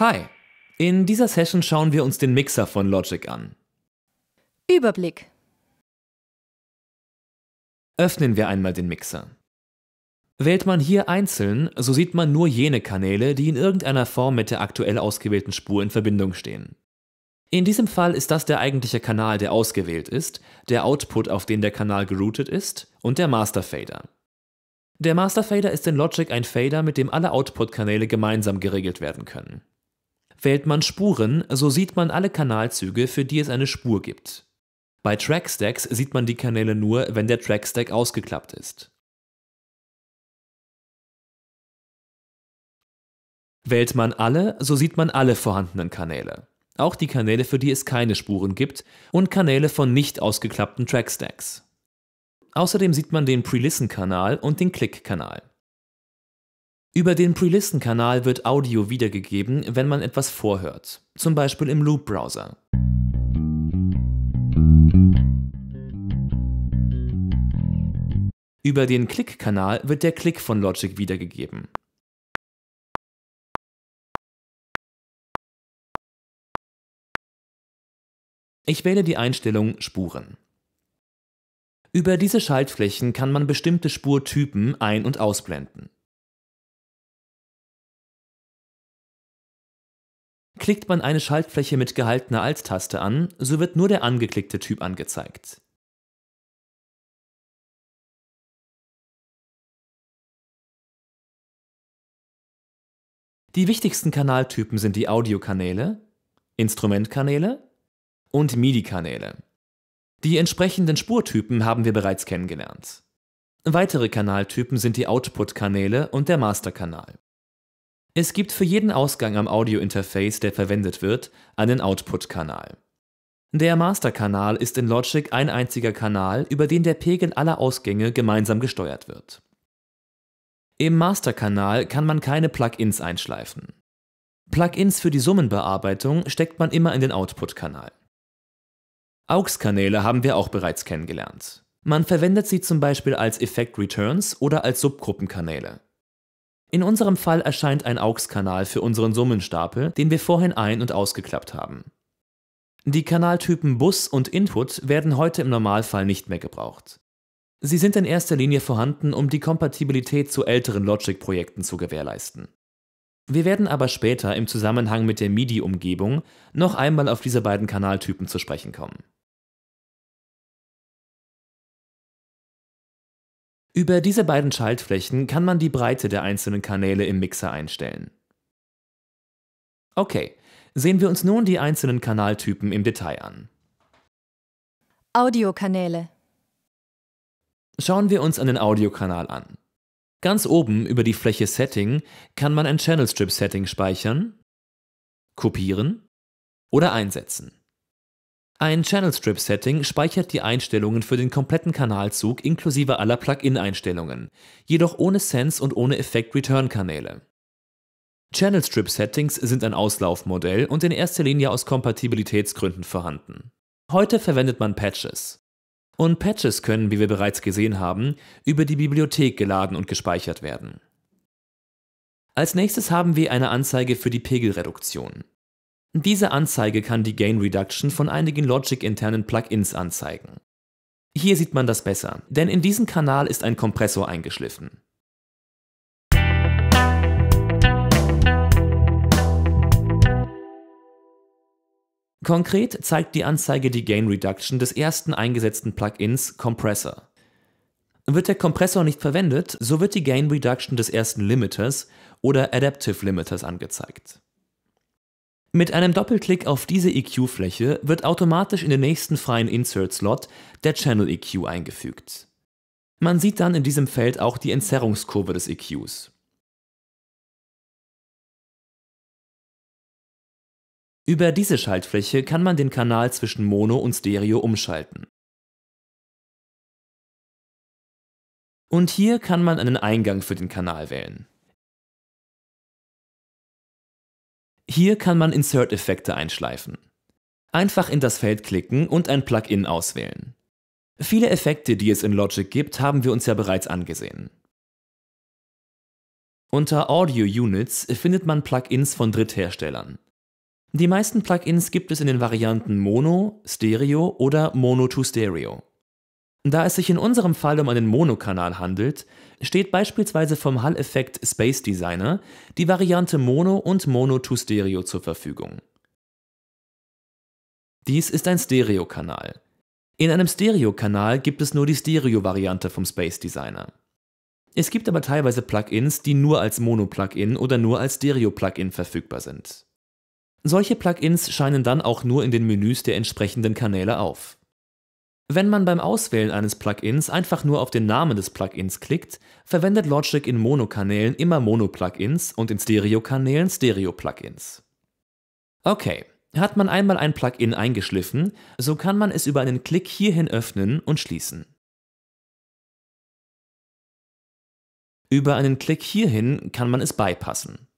Hi, in dieser Session schauen wir uns den Mixer von Logic an. Überblick. Öffnen wir einmal den Mixer. Wählt man hier einzeln, so sieht man nur jene Kanäle, die in irgendeiner Form mit der aktuell ausgewählten Spur in Verbindung stehen. In diesem Fall ist das der eigentliche Kanal, der ausgewählt ist, der Output, auf den der Kanal geroutet ist, und der Master Fader. Der Master Fader ist in Logic ein Fader, mit dem alle Output-Kanäle gemeinsam geregelt werden können. Wählt man Spuren, so sieht man alle Kanalzüge, für die es eine Spur gibt. Bei Trackstacks sieht man die Kanäle nur, wenn der Trackstack ausgeklappt ist. Wählt man alle, so sieht man alle vorhandenen Kanäle. Auch die Kanäle, für die es keine Spuren gibt und Kanäle von nicht ausgeklappten Trackstacks. Außerdem sieht man den Pre-Listen-Kanal und den Click-Kanal. Über den Prelisten-Kanal wird Audio wiedergegeben, wenn man etwas vorhört, zum Beispiel im Loop-Browser. Über den Klick-Kanal wird der Klick von Logic wiedergegeben. Ich wähle die Einstellung Spuren. Über diese Schaltflächen kann man bestimmte Spurtypen ein- und ausblenden. Klickt man eine Schaltfläche mit gehaltener Alt-Taste an, so wird nur der angeklickte Typ angezeigt. Die wichtigsten Kanaltypen sind die Audiokanäle, Instrumentkanäle und MIDI-Kanäle. Die entsprechenden Spurtypen haben wir bereits kennengelernt. Weitere Kanaltypen sind die Output-Kanäle und der Master-Kanal. Es gibt für jeden Ausgang am Audio-Interface, der verwendet wird, einen Output-Kanal. Der Master-Kanal ist in Logic ein einziger Kanal, über den der Pegel aller Ausgänge gemeinsam gesteuert wird. Im Master-Kanal kann man keine Plugins einschleifen. Plugins für die Summenbearbeitung steckt man immer in den Output-Kanal. AUX-Kanäle haben wir auch bereits kennengelernt. Man verwendet sie zum Beispiel als effekt Returns oder als Subgruppenkanäle. In unserem Fall erscheint ein AUX-Kanal für unseren Summenstapel, den wir vorhin ein- und ausgeklappt haben. Die Kanaltypen Bus und Input werden heute im Normalfall nicht mehr gebraucht. Sie sind in erster Linie vorhanden, um die Kompatibilität zu älteren Logic-Projekten zu gewährleisten. Wir werden aber später im Zusammenhang mit der MIDI-Umgebung noch einmal auf diese beiden Kanaltypen zu sprechen kommen. Über diese beiden Schaltflächen kann man die Breite der einzelnen Kanäle im Mixer einstellen. Okay, sehen wir uns nun die einzelnen Kanaltypen im Detail an. Audiokanäle. Schauen wir uns einen Audiokanal an. Ganz oben über die Fläche Setting kann man ein Channel Strip Setting speichern, kopieren oder einsetzen. Ein Channel Strip Setting speichert die Einstellungen für den kompletten Kanalzug inklusive aller Plugin-Einstellungen, jedoch ohne Sense und ohne Effekt-Return-Kanäle. Channel Strip Settings sind ein Auslaufmodell und in erster Linie aus Kompatibilitätsgründen vorhanden. Heute verwendet man Patches. Und Patches können, wie wir bereits gesehen haben, über die Bibliothek geladen und gespeichert werden. Als nächstes haben wir eine Anzeige für die Pegelreduktion. Diese Anzeige kann die Gain Reduction von einigen Logic-internen Plugins anzeigen. Hier sieht man das besser, denn in diesen Kanal ist ein Kompressor eingeschliffen. Konkret zeigt die Anzeige die Gain Reduction des ersten eingesetzten Plugins Compressor. Wird der Kompressor nicht verwendet, so wird die Gain Reduction des ersten Limiters oder Adaptive Limiters angezeigt. Mit einem Doppelklick auf diese EQ-Fläche wird automatisch in den nächsten freien Insert-Slot der Channel EQ eingefügt. Man sieht dann in diesem Feld auch die Entzerrungskurve des EQs. Über diese Schaltfläche kann man den Kanal zwischen Mono und Stereo umschalten. Und hier kann man einen Eingang für den Kanal wählen. Hier kann man Insert-Effekte einschleifen. Einfach in das Feld klicken und ein Plugin auswählen. Viele Effekte, die es in Logic gibt, haben wir uns ja bereits angesehen. Unter Audio Units findet man Plugins von Drittherstellern. Die meisten Plugins gibt es in den Varianten Mono, Stereo oder Mono to Stereo. Da es sich in unserem Fall um einen Mono-Kanal handelt, steht beispielsweise vom Hall-Effekt Space Designer die Variante Mono und Mono to Stereo zur Verfügung. Dies ist ein Stereokanal. In einem Stereokanal gibt es nur die Stereo-Variante vom Space Designer. Es gibt aber teilweise Plugins, die nur als Mono-Plugin oder nur als Stereo-Plugin verfügbar sind. Solche Plugins scheinen dann auch nur in den Menüs der entsprechenden Kanäle auf. Wenn man beim Auswählen eines Plugins einfach nur auf den Namen des Plugins klickt, verwendet Logic in Mono-Kanälen immer Mono-Plugins und in Stereo-Kanälen Stereo-Plugins. Okay, hat man einmal ein Plugin eingeschliffen, so kann man es über einen Klick hierhin öffnen und schließen. Über einen Klick hierhin kann man es bypassen.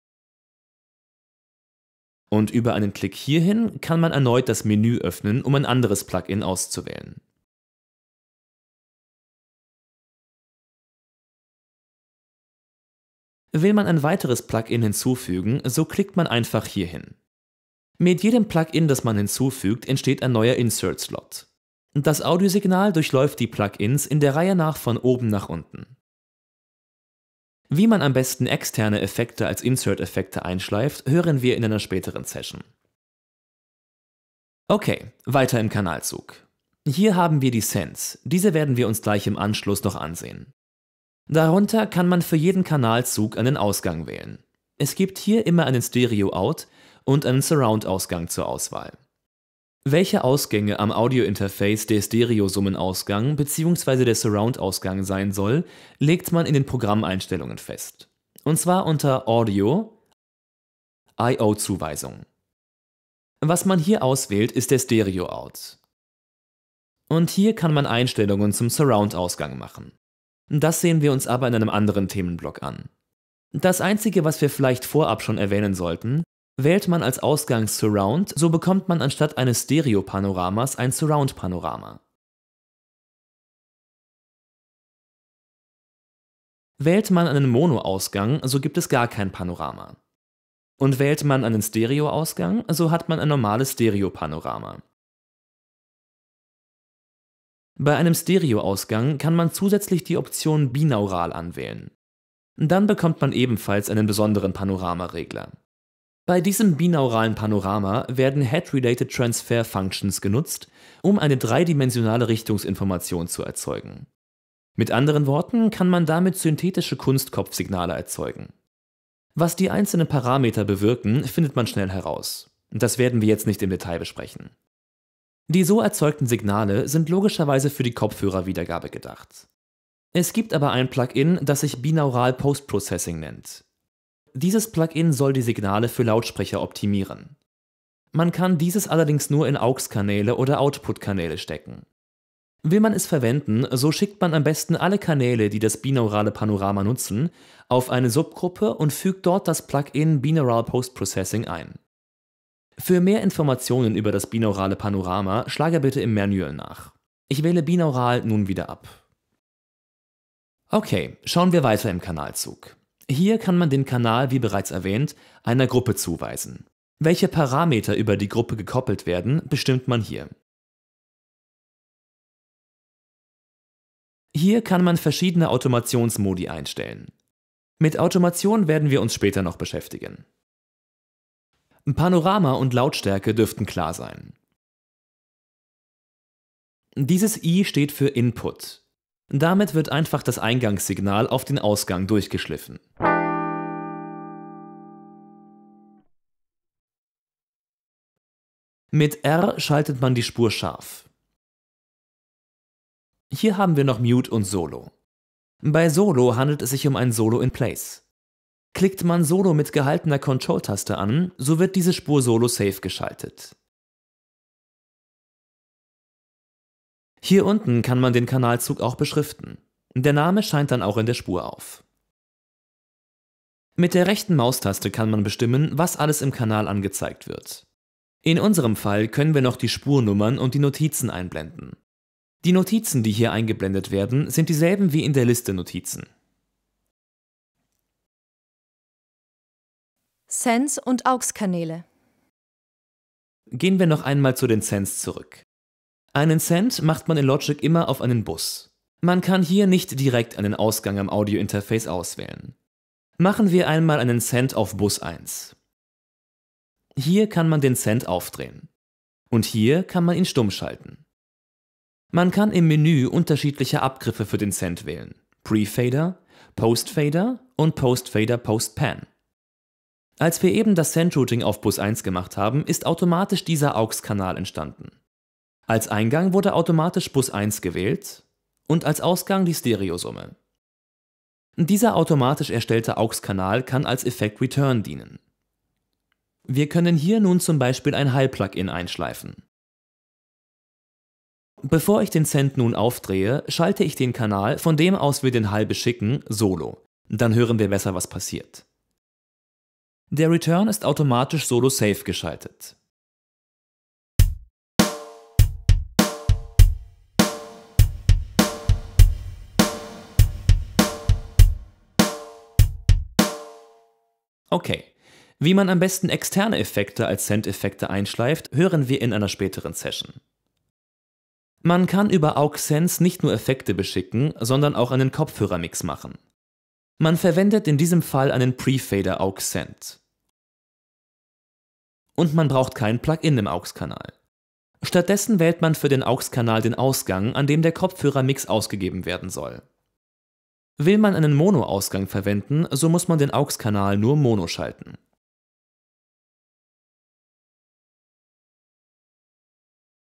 Und über einen Klick hierhin kann man erneut das Menü öffnen, um ein anderes Plugin auszuwählen. Will man ein weiteres Plugin hinzufügen, so klickt man einfach hier hin. Mit jedem Plugin, das man hinzufügt, entsteht ein neuer Insert-Slot. Das Audiosignal durchläuft die Plugins in der Reihe nach von oben nach unten. Wie man am besten externe Effekte als Insert-Effekte einschleift, hören wir in einer späteren Session. Okay, weiter im Kanalzug. Hier haben wir die Sends, diese werden wir uns gleich im Anschluss noch ansehen. Darunter kann man für jeden Kanalzug einen Ausgang wählen. Es gibt hier immer einen Stereo-Out und einen Surround-Ausgang zur Auswahl. Welche Ausgänge am Audio-Interface der stereo Stereosummenausgang bzw. der Surround-Ausgang sein soll, legt man in den Programmeinstellungen fest. Und zwar unter Audio IO-Zuweisung. Was man hier auswählt, ist der Stereo-Out. Und hier kann man Einstellungen zum Surround-Ausgang machen. Das sehen wir uns aber in einem anderen Themenblock an. Das Einzige, was wir vielleicht vorab schon erwähnen sollten, wählt man als Ausgangs Surround, so bekommt man anstatt eines Stereo-Panoramas ein Surround-Panorama. Wählt man einen Mono-Ausgang, so gibt es gar kein Panorama. Und wählt man einen Stereo-Ausgang, so hat man ein normales Stereo-Panorama. Bei einem Stereoausgang kann man zusätzlich die Option binaural anwählen. Dann bekommt man ebenfalls einen besonderen Panoramaregler. Bei diesem binauralen Panorama werden Head-Related Transfer Functions genutzt, um eine dreidimensionale Richtungsinformation zu erzeugen. Mit anderen Worten kann man damit synthetische Kunstkopfsignale erzeugen. Was die einzelnen Parameter bewirken, findet man schnell heraus. Das werden wir jetzt nicht im Detail besprechen. Die so erzeugten Signale sind logischerweise für die Kopfhörerwiedergabe gedacht. Es gibt aber ein Plugin, das sich Binaural Post-Processing nennt. Dieses Plugin soll die Signale für Lautsprecher optimieren. Man kann dieses allerdings nur in AUX-Kanäle oder Output-Kanäle stecken. Will man es verwenden, so schickt man am besten alle Kanäle, die das binaurale Panorama nutzen, auf eine Subgruppe und fügt dort das Plugin Binaural Post-Processing ein. Für mehr Informationen über das binaurale Panorama schlage bitte im Manual nach. Ich wähle binaural nun wieder ab. Okay, schauen wir weiter im Kanalzug. Hier kann man den Kanal, wie bereits erwähnt, einer Gruppe zuweisen. Welche Parameter über die Gruppe gekoppelt werden, bestimmt man hier. Hier kann man verschiedene Automationsmodi einstellen. Mit Automation werden wir uns später noch beschäftigen. Panorama und Lautstärke dürften klar sein. Dieses I steht für Input. Damit wird einfach das Eingangssignal auf den Ausgang durchgeschliffen. Mit R schaltet man die Spur scharf. Hier haben wir noch Mute und Solo. Bei Solo handelt es sich um ein Solo in Place. Klickt man Solo mit gehaltener Control-Taste an, so wird diese Spur Solo Safe geschaltet. Hier unten kann man den Kanalzug auch beschriften. Der Name scheint dann auch in der Spur auf. Mit der rechten Maustaste kann man bestimmen, was alles im Kanal angezeigt wird. In unserem Fall können wir noch die Spurnummern und die Notizen einblenden. Die Notizen, die hier eingeblendet werden, sind dieselben wie in der Liste Notizen. Sens- und AUX-Kanäle. Gehen wir noch einmal zu den Cents zurück. Einen Cent macht man in Logic immer auf einen Bus. Man kann hier nicht direkt einen Ausgang am Audio-Interface auswählen. Machen wir einmal einen Cent auf Bus 1. Hier kann man den Cent aufdrehen. Und hier kann man ihn stumm schalten. Man kann im Menü unterschiedliche Abgriffe für den Cent wählen. Prefader, Postfader und Postfader Postpan. Als wir eben das Sandshooting auf Bus 1 gemacht haben, ist automatisch dieser AUX-Kanal entstanden. Als Eingang wurde automatisch Bus 1 gewählt und als Ausgang die Stereosumme. Dieser automatisch erstellte AUX-Kanal kann als Effekt Return dienen. Wir können hier nun zum Beispiel ein Hall-Plugin einschleifen. Bevor ich den Send nun aufdrehe, schalte ich den Kanal, von dem aus wir den Hall beschicken, solo. Dann hören wir besser, was passiert. Der Return ist automatisch solo safe geschaltet. Okay. Wie man am besten externe Effekte als Send-Effekte einschleift, hören wir in einer späteren Session. Man kann über aux AugSense nicht nur Effekte beschicken, sondern auch einen Kopfhörermix machen. Man verwendet in diesem Fall einen Prefader AUX-Send und man braucht kein Plugin im AUX-Kanal. Stattdessen wählt man für den AUX-Kanal den Ausgang, an dem der Kopfhörermix ausgegeben werden soll. Will man einen Mono-Ausgang verwenden, so muss man den AUX-Kanal nur Mono schalten.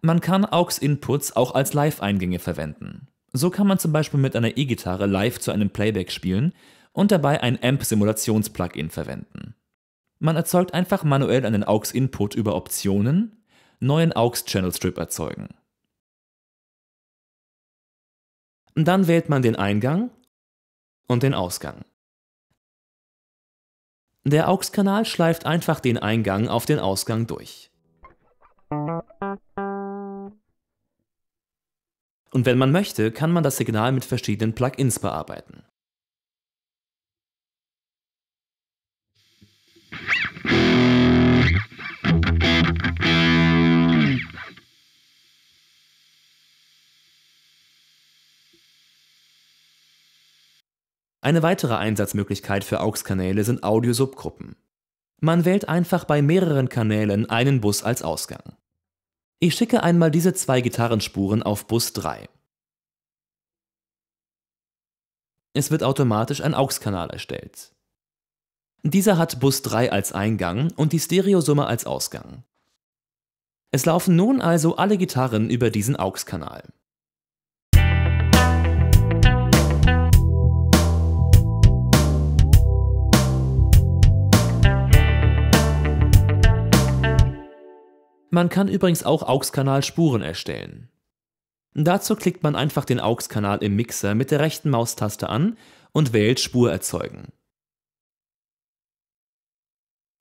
Man kann AUX-Inputs auch als Live-Eingänge verwenden. So kann man zum Beispiel mit einer E-Gitarre live zu einem Playback spielen und dabei ein Amp-Simulations-Plugin verwenden. Man erzeugt einfach manuell einen AUX-Input über Optionen, neuen AUX-Channel-Strip erzeugen. Dann wählt man den Eingang und den Ausgang. Der AUX-Kanal schleift einfach den Eingang auf den Ausgang durch. Und wenn man möchte, kann man das Signal mit verschiedenen Plugins bearbeiten. Eine weitere Einsatzmöglichkeit für AUX-Kanäle sind Audio-Subgruppen. Man wählt einfach bei mehreren Kanälen einen Bus als Ausgang. Ich schicke einmal diese zwei Gitarrenspuren auf Bus 3. Es wird automatisch ein AUX-Kanal erstellt. Dieser hat Bus 3 als Eingang und die Stereosumme als Ausgang. Es laufen nun also alle Gitarren über diesen AUX-Kanal. Man kann übrigens auch AUX-Kanal-Spuren erstellen. Dazu klickt man einfach den AUX-Kanal im Mixer mit der rechten Maustaste an und wählt Spur erzeugen.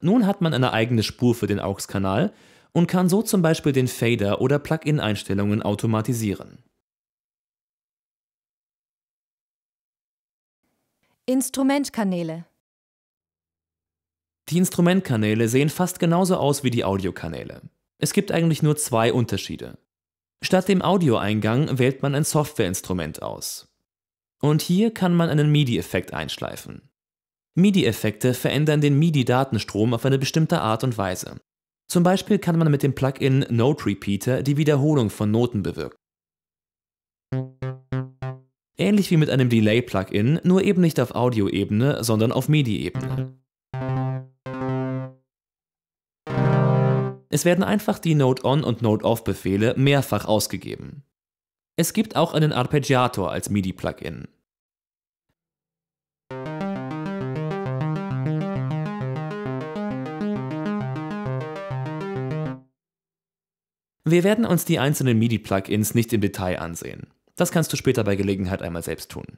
Nun hat man eine eigene Spur für den AUX-Kanal und kann so zum Beispiel den Fader oder Plugin-Einstellungen automatisieren. Instrumentkanäle Die Instrumentkanäle sehen fast genauso aus wie die Audiokanäle. Es gibt eigentlich nur zwei Unterschiede. Statt dem Audioeingang wählt man ein Softwareinstrument aus. Und hier kann man einen MIDI-Effekt einschleifen. MIDI-Effekte verändern den MIDI-Datenstrom auf eine bestimmte Art und Weise. Zum Beispiel kann man mit dem Plugin Note Repeater die Wiederholung von Noten bewirken. Ähnlich wie mit einem Delay-Plugin, nur eben nicht auf Audioebene, sondern auf MIDI-Ebene. Es werden einfach die Node-On- und Node-Off-Befehle mehrfach ausgegeben. Es gibt auch einen Arpeggiator als MIDI-Plugin. Wir werden uns die einzelnen MIDI-Plugins nicht im Detail ansehen. Das kannst du später bei Gelegenheit einmal selbst tun.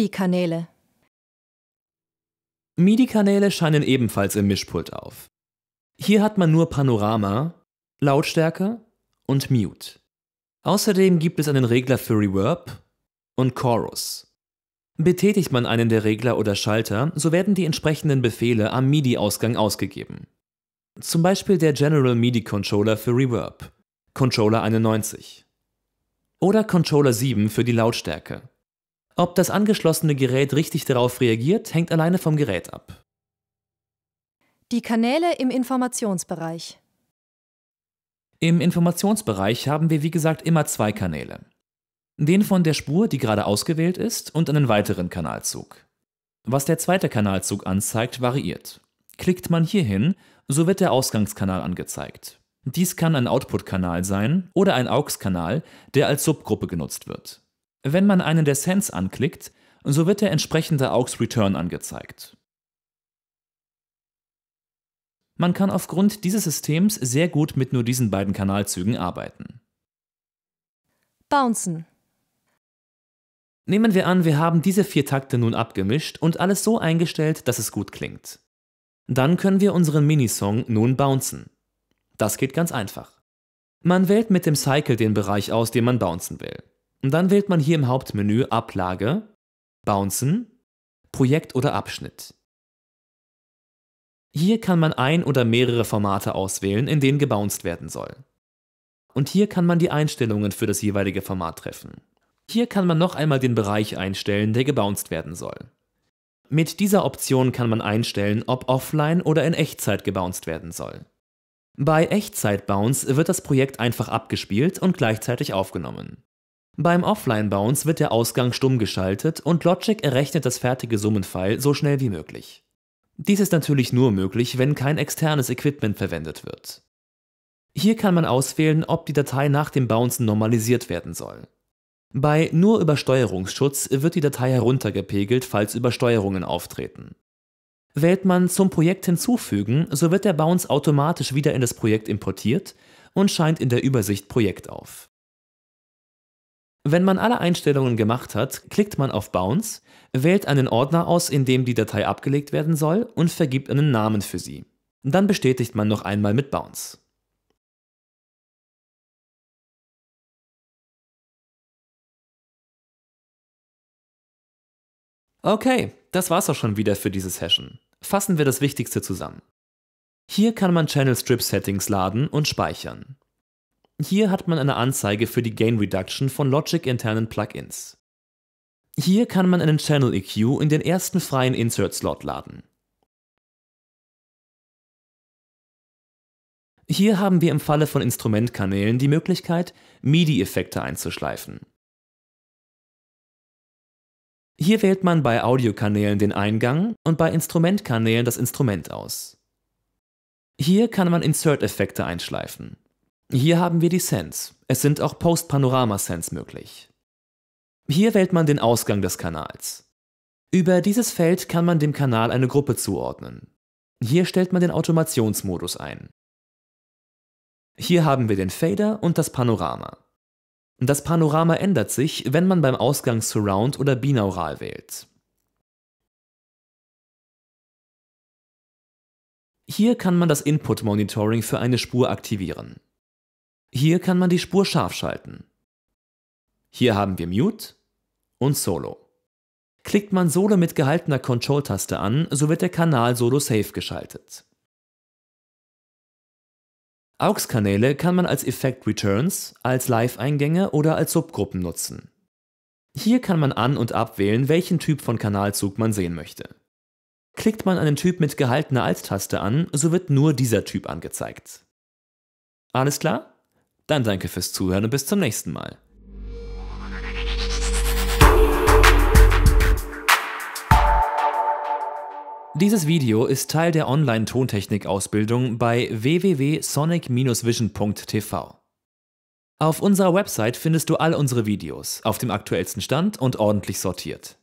MIDI-Kanäle. MIDI-Kanäle scheinen ebenfalls im Mischpult auf. Hier hat man nur Panorama, Lautstärke und Mute. Außerdem gibt es einen Regler für Reverb und Chorus. Betätigt man einen der Regler oder Schalter, so werden die entsprechenden Befehle am MIDI-Ausgang ausgegeben. Zum Beispiel der General MIDI Controller für Reverb, Controller 91 oder Controller 7 für die Lautstärke, ob das angeschlossene Gerät richtig darauf reagiert, hängt alleine vom Gerät ab. Die Kanäle im Informationsbereich. Im Informationsbereich haben wir wie gesagt immer zwei Kanäle. Den von der Spur, die gerade ausgewählt ist, und einen weiteren Kanalzug. Was der zweite Kanalzug anzeigt, variiert. Klickt man hierhin, so wird der Ausgangskanal angezeigt. Dies kann ein Output-Kanal sein oder ein AUX-Kanal, der als Subgruppe genutzt wird. Wenn man einen der Sends anklickt, so wird der entsprechende AUX Return angezeigt. Man kann aufgrund dieses Systems sehr gut mit nur diesen beiden Kanalzügen arbeiten. Bouncen. Nehmen wir an, wir haben diese vier Takte nun abgemischt und alles so eingestellt, dass es gut klingt. Dann können wir unseren Minisong nun bouncen. Das geht ganz einfach. Man wählt mit dem Cycle den Bereich aus, den man bouncen will. Und dann wählt man hier im Hauptmenü Ablage, Bouncen, Projekt oder Abschnitt. Hier kann man ein oder mehrere Formate auswählen, in denen gebounced werden soll. Und hier kann man die Einstellungen für das jeweilige Format treffen. Hier kann man noch einmal den Bereich einstellen, der gebounced werden soll. Mit dieser Option kann man einstellen, ob offline oder in Echtzeit gebounced werden soll. Bei Echtzeit-Bounce wird das Projekt einfach abgespielt und gleichzeitig aufgenommen. Beim Offline-Bounce wird der Ausgang stumm geschaltet und Logic errechnet das fertige Summenfile so schnell wie möglich. Dies ist natürlich nur möglich, wenn kein externes Equipment verwendet wird. Hier kann man auswählen, ob die Datei nach dem Bouncen normalisiert werden soll. Bei nur Übersteuerungsschutz wird die Datei heruntergepegelt, falls Übersteuerungen auftreten. Wählt man zum Projekt hinzufügen, so wird der Bounce automatisch wieder in das Projekt importiert und scheint in der Übersicht Projekt auf. Wenn man alle Einstellungen gemacht hat, klickt man auf Bounce, wählt einen Ordner aus, in dem die Datei abgelegt werden soll und vergibt einen Namen für sie. Dann bestätigt man noch einmal mit Bounce. Okay, das war's auch schon wieder für diese Session. Fassen wir das Wichtigste zusammen. Hier kann man Channel Strip Settings laden und speichern. Hier hat man eine Anzeige für die Gain Reduction von Logic-internen Plugins. Hier kann man einen Channel EQ in den ersten freien Insert-Slot laden. Hier haben wir im Falle von Instrumentkanälen die Möglichkeit, MIDI-Effekte einzuschleifen. Hier wählt man bei Audiokanälen den Eingang und bei Instrumentkanälen das Instrument aus. Hier kann man Insert-Effekte einschleifen. Hier haben wir die Sends. Es sind auch Post-Panorama-Sends möglich. Hier wählt man den Ausgang des Kanals. Über dieses Feld kann man dem Kanal eine Gruppe zuordnen. Hier stellt man den Automationsmodus ein. Hier haben wir den Fader und das Panorama. Das Panorama ändert sich, wenn man beim Ausgang Surround oder Binaural wählt. Hier kann man das Input-Monitoring für eine Spur aktivieren. Hier kann man die Spur scharf schalten. Hier haben wir Mute und Solo. Klickt man Solo mit gehaltener Control-Taste an, so wird der Kanal Solo Safe geschaltet. AUX-Kanäle kann man als Effekt Returns, als Live-Eingänge oder als Subgruppen nutzen. Hier kann man an- und abwählen, welchen Typ von Kanalzug man sehen möchte. Klickt man einen Typ mit gehaltener Alt-Taste an, so wird nur dieser Typ angezeigt. Alles klar? Dann danke fürs Zuhören und bis zum nächsten Mal. Dieses Video ist Teil der Online-Tontechnik-Ausbildung bei www.sonic-vision.tv. Auf unserer Website findest du all unsere Videos, auf dem aktuellsten Stand und ordentlich sortiert.